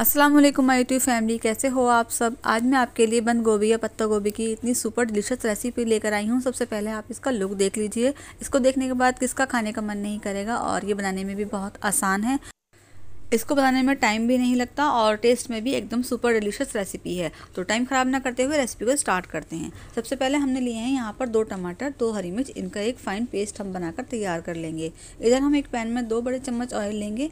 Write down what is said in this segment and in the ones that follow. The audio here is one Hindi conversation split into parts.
अस्सलाम वालेकुम माय यूट्यूब फैमिली कैसे हो आप सब आज मैं आपके लिए बंद गोभी या पत्ता गोभी की इतनी सुपर डिलीशियस रेसिपी लेकर आई हूँ सबसे पहले आप इसका लुक देख लीजिए इसको देखने के बाद किसका खाने का मन नहीं करेगा और ये बनाने में भी बहुत आसान है इसको बनाने में टाइम भी नहीं लगता और टेस्ट में भी एकदम सुपर डिलीशियस रेसिपी है तो टाइम ख़राब ना करते हुए रेसिपी को स्टार्ट करते हैं सबसे पहले हमने लिए हैं यहाँ पर दो टमाटर दो हरी मिर्च इनका एक फ़ाइन पेस्ट हम बनाकर तैयार कर लेंगे इधर हम एक पैन में दो बड़े चम्मच ऑयल लेंगे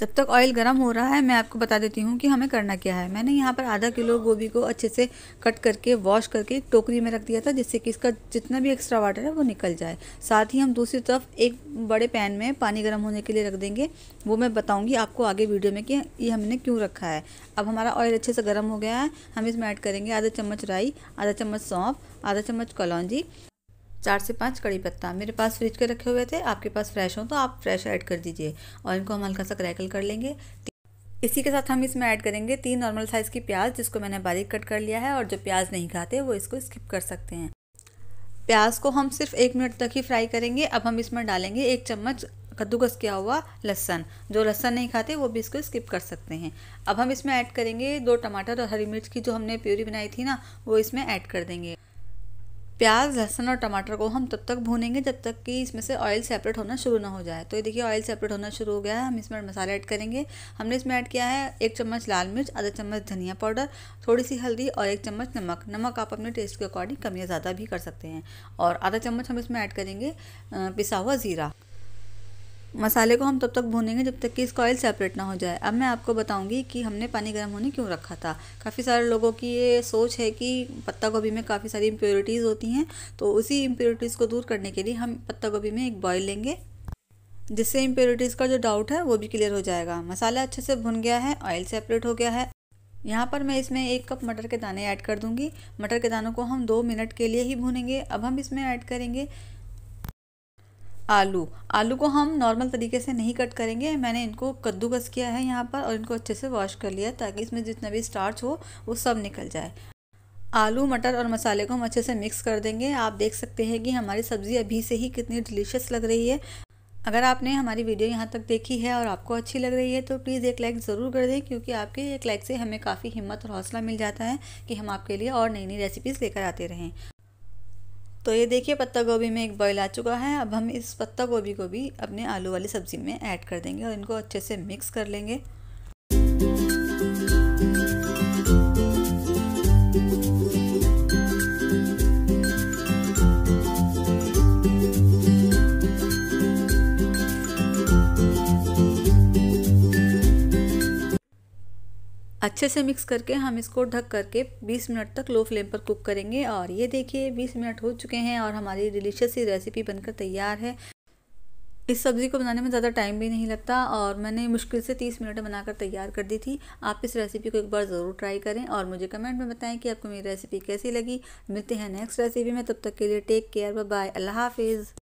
जब तक ऑयल गर्म हो रहा है मैं आपको बता देती हूँ कि हमें करना क्या है मैंने यहाँ पर आधा किलो गोभी को अच्छे से कट करके वॉश करके एक टोकरी में रख दिया था जिससे कि इसका जितना भी एक्स्ट्रा वाटर है वो निकल जाए साथ ही हम दूसरी तरफ एक बड़े पैन में पानी गर्म होने के लिए रख देंगे वो मैं बताऊँगी आपको आगे वीडियो में कि ये हमने क्यों रखा है अब हमारा ऑयल अच्छे से गर्म हो गया है हम इसमें ऐड करेंगे आधा चम्मच राई आधा चम्मच सौंफ आधा चम्मच कलौजी चार से पाँच कड़ी पत्ता मेरे पास फ्रिज के रखे हुए थे आपके पास फ्रेश हो तो आप फ्रेश ऐड कर दीजिए और इनको हम हल्का सा क्रैकल कर लेंगे इसी के साथ हम इसमें ऐड करेंगे तीन नॉर्मल साइज़ की प्याज जिसको मैंने बारीक कट कर लिया है और जो प्याज नहीं खाते वो इसको स्किप कर सकते हैं प्याज को हम सिर्फ एक मिनट तक ही फ्राई करेंगे अब हम इसमें डालेंगे एक चम्मच कद्दूकस किया हुआ लहसन जो लहसन नहीं खाते वो भी इसको स्किप कर सकते हैं अब हम इसमें ऐड करेंगे दो टमाटर और हरी मिर्च की जो हमने प्यूरी बनाई थी ना वो इसमें ऐड कर देंगे प्याज लहसुन और टमाटर को हम तब तक भूनेंगे जब तक कि इसमें से ऑयल सेपरेट होना शुरू ना हो जाए तो ये देखिए ऑयल सेपरेट होना शुरू हो गया है हम इसमें मसाले ऐड करेंगे हमने इसमें ऐड किया है एक चम्मच लाल मिर्च आधा चम्मच धनिया पाउडर थोड़ी सी हल्दी और एक चम्मच नमक नमक आप अपने टेस्ट के अकॉर्डिंग कम या ज़्यादा भी कर सकते हैं और आधा चम्मच हम इसमें ऐड करेंगे पिसा हुआ ज़ीरा मसाले को हम तब तक भूनेंगे जब तक कि इसका ऑयल सेपरेट ना हो जाए अब मैं आपको बताऊंगी कि हमने पानी गर्म होने क्यों रखा था काफ़ी सारे लोगों की ये सोच है कि पत्ता गोभी में काफ़ी सारी इम्प्योरिटीज़ होती हैं तो उसी इम्प्योरिटीज़ को दूर करने के लिए हम पत्ता गोभी में एक बॉयल लेंगे जिससे इम्प्योरिटीज़ का जो डाउट है वो भी क्लियर हो जाएगा मसाला अच्छे से भुन गया है ऑयल सेपरेट हो गया है यहाँ पर मैं इसमें एक कप मटर के दाने ऐड कर दूंगी मटर के दानों को हम दो मिनट के लिए ही भूनेंगे अब हम इसमें ऐड करेंगे आलू आलू को हम नॉर्मल तरीके से नहीं कट करेंगे मैंने इनको कद्दूकस किया है यहाँ पर और इनको अच्छे से वॉश कर लिया ताकि इसमें जितना भी स्टार्च हो वो सब निकल जाए आलू मटर और मसाले को हम अच्छे से मिक्स कर देंगे आप देख सकते हैं कि हमारी सब्ज़ी अभी से ही कितनी डिलीशियस लग रही है अगर आपने हमारी वीडियो यहाँ तक देखी है और आपको अच्छी लग रही है तो प्लीज़ एक लाइक ज़रूर कर दें क्योंकि आपके एक लाइक से हमें काफ़ी हिम्मत और हौसला मिल जाता है कि हम आपके लिए और नई नई रेसिपीज़ लेकर आते रहें तो ये देखिए पत्ता गोभी में एक बॉयल आ चुका है अब हम इस पत्ता गोभी को भी अपने आलू वाली सब्ज़ी में ऐड कर देंगे और इनको अच्छे से मिक्स कर लेंगे अच्छे से मिक्स करके हम इसको ढक करके 20 मिनट तक लो फ्लेम पर कुक करेंगे और ये देखिए 20 मिनट हो चुके हैं और हमारी डिलीशियस सी रेसिपी बनकर तैयार है इस सब्ज़ी को बनाने में ज़्यादा टाइम भी नहीं लगता और मैंने मुश्किल से 30 मिनट बनाकर तैयार कर दी थी आप इस रेसिपी को एक बार ज़रूर ट्राई करें और मुझे कमेंट में बताएं कि आपको मेरी रेसिपी कैसी लगी मिलते हैं नेक्स्ट रेसिपी में तब तक के लिए टेक केयर बाय अल्लाह हाफिज़